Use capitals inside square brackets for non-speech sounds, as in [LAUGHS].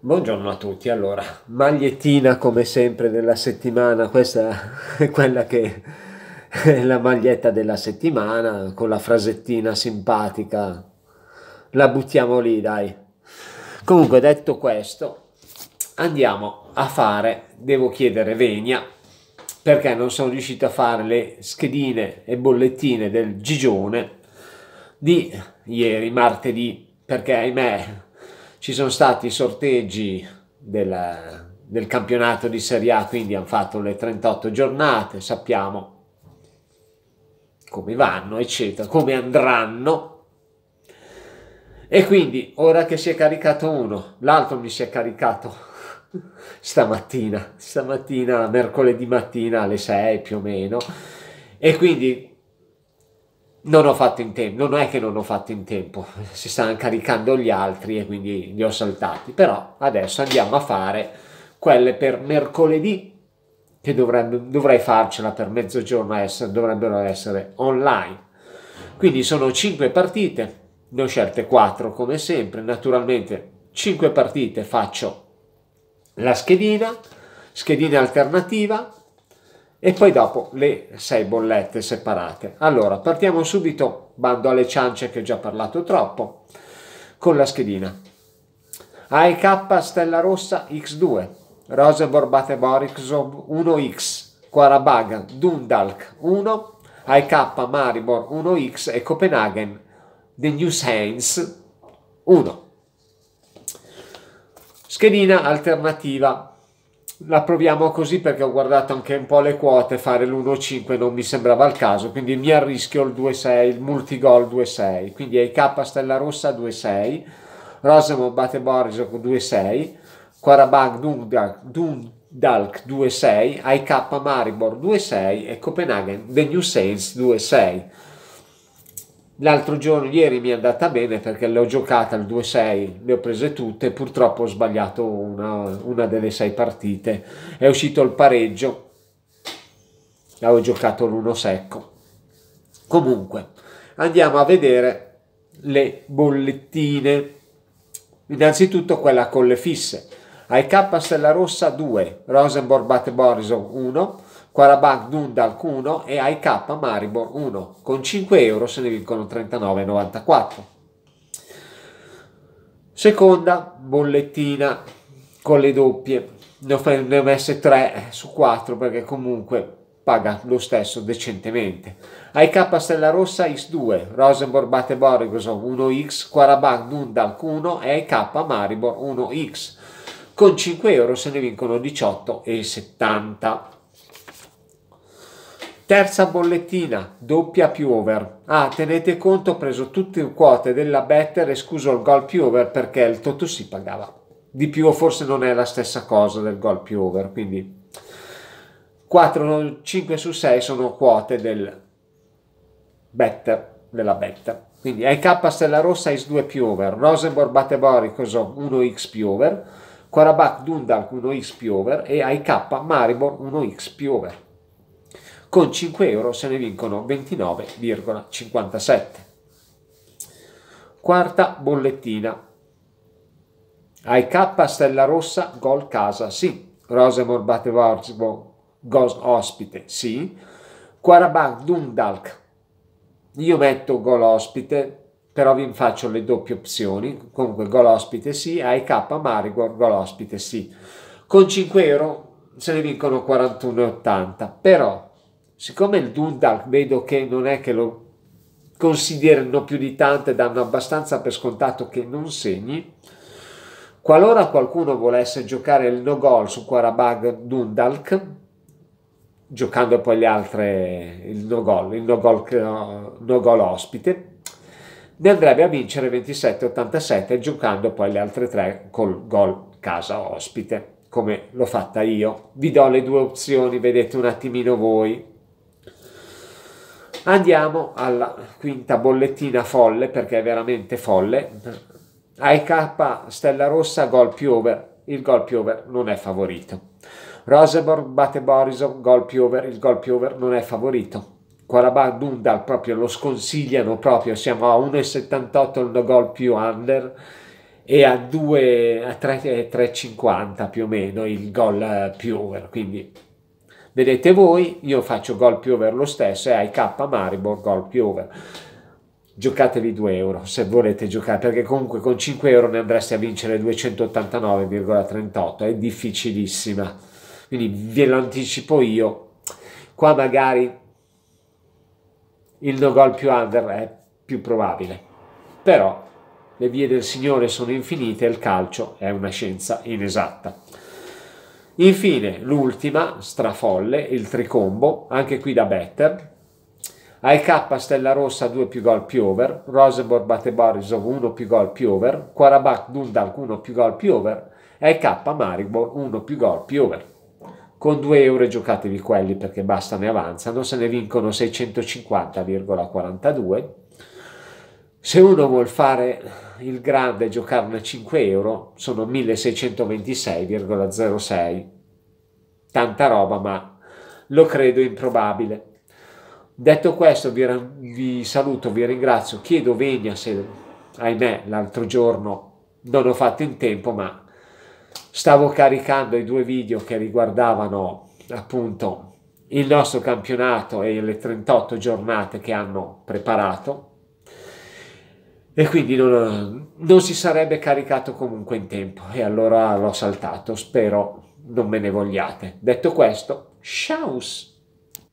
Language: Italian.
Buongiorno a tutti, allora, magliettina come sempre della settimana, questa è quella che è la maglietta della settimana con la frasettina simpatica, la buttiamo lì dai. Comunque detto questo, andiamo a fare, devo chiedere venia, perché non sono riuscito a fare le schedine e bollettine del Gigione di ieri, martedì, perché ahimè ci sono stati i sorteggi della, del campionato di Serie A, quindi hanno fatto le 38 giornate, sappiamo come vanno, eccetera, come andranno. E quindi ora che si è caricato uno, l'altro mi si è caricato [LAUGHS] stamattina, stamattina, mercoledì mattina alle 6 più o meno, e quindi non ho fatto in tempo, non è che non ho fatto in tempo, [LAUGHS] si stanno caricando gli altri e quindi li ho saltati, però adesso andiamo a fare quelle per mercoledì, che dovrebbe, dovrei farcela per mezzogiorno, essere, dovrebbero essere online. Quindi sono 5 partite, ne ho scelte 4 come sempre, naturalmente 5 partite faccio la schedina, schedina alternativa, e poi dopo le sei bollette separate. Allora, partiamo subito, bando alle ciance che ho già parlato troppo, con la schedina. AEK Stella Rossa X2, Rosenborg Bateborixov 1X, Quarabaga Dundalk 1, AEK Maribor 1X e Copenaghen The New Saints 1. Schedina alternativa la proviamo così perché ho guardato anche un po' le quote, fare l'1-5 non mi sembrava il caso, quindi mi arrischio il 2-6, il multigol 2-6, quindi AK Stella Rossa 2-6, Rosamond batte Borisov 2-6, Quarabang Dundalk, Dundalk 2-6, AK Maribor 2-6 e Copenaghen The New Saints 2-6. L'altro giorno, ieri mi è andata bene perché l'ho giocata al 2-6, le ho prese tutte, purtroppo ho sbagliato una, una delle sei partite, è uscito il pareggio, avevo giocato l'1 secco. Comunque, andiamo a vedere le bollettine. Innanzitutto quella con le fisse. AIK Stella Rossa 2, Rosenborg Bate Borison 1, Karabakh Dundalk 1 e AIK Maribor 1. Con 5 euro se ne vincono 39,94. Seconda bollettina con le doppie. Ne ho, ne ho messe 3 su 4 perché comunque paga lo stesso decentemente. AIK Stella Rossa X2, Rosenborg Bate Borgosov 1X, Karabakh Dundalk 1 e AIK Maribor 1X. Con 5 euro se ne vincono 18,70. Terza bollettina, doppia più over. Ah, tenete conto, ho preso tutte le quote della better, escluso il gol più over perché il Toto si pagava. Di più forse non è la stessa cosa del gol più over, quindi 4, 5 su 6 sono quote del better, della better. Quindi AK Stella Rossa is 2 più over, Rosenborg Bateborg Cosò 1x più over, Korabak Dundalk 1x più over e IK Maribor 1x più over con 5 euro se ne vincono 29,57. Quarta bollettina. IK Stella Rossa, gol casa, sì. Rosemor Batevorzbo, gol ospite, sì. Quarabag Dundalk, io metto gol ospite, però vi faccio le doppie opzioni, comunque gol ospite sì, IK Marigor, gol ospite sì. Con 5 euro se ne vincono 41,80, però siccome il Dundalk vedo che non è che lo considerino più di tanto e danno abbastanza per scontato che non segni, qualora qualcuno volesse giocare il no goal su Quarabag Dundalk, giocando poi le altre, il no goal, il no goal, no goal ospite, ne andrebbe a vincere 27-87 giocando poi le altre tre col gol casa ospite, come l'ho fatta io. Vi do le due opzioni, vedete un attimino voi Andiamo alla quinta bollettina folle, perché è veramente folle. AK Stella Rossa, gol più over. Il gol più over non è favorito. Rosenborg batte Borisov, gol più over. Il gol più over non è favorito. Quarabà Dundal proprio lo sconsigliano proprio, siamo a 1,78 il gol più under e a 2 a 3,50 più o meno il gol più over, quindi Vedete voi, io faccio gol più over lo stesso e AIK Maribor gol più over. Giocatevi 2 euro se volete giocare, perché comunque con 5 euro ne andreste a vincere 289,38, è difficilissima. Quindi ve lo anticipo io. Qua magari il no gol più under è più probabile. Però le vie del Signore sono infinite e il calcio è una scienza inesatta. Infine, l'ultima, strafolle, il tricombo, anche qui da better. AEK Stella Rossa 2 più gol più over, Roseborg Bate Borisov 1 più gol più over, Quarabak Dundalk 1 più gol più over, AEK Maribor 1 più gol più over. Con 2 euro giocatevi quelli perché basta ne avanzano, se ne vincono 650,42 se uno vuol fare il grande e giocarne 5 euro, sono 1626,06. Tanta roba, ma lo credo improbabile. Detto questo, vi, vi saluto, vi ringrazio, chiedo venia se, ahimè, l'altro giorno non ho fatto in tempo, ma stavo caricando i due video che riguardavano appunto il nostro campionato e le 38 giornate che hanno preparato e quindi non, non, si sarebbe caricato comunque in tempo e allora l'ho saltato, spero non me ne vogliate. Detto questo, ciao!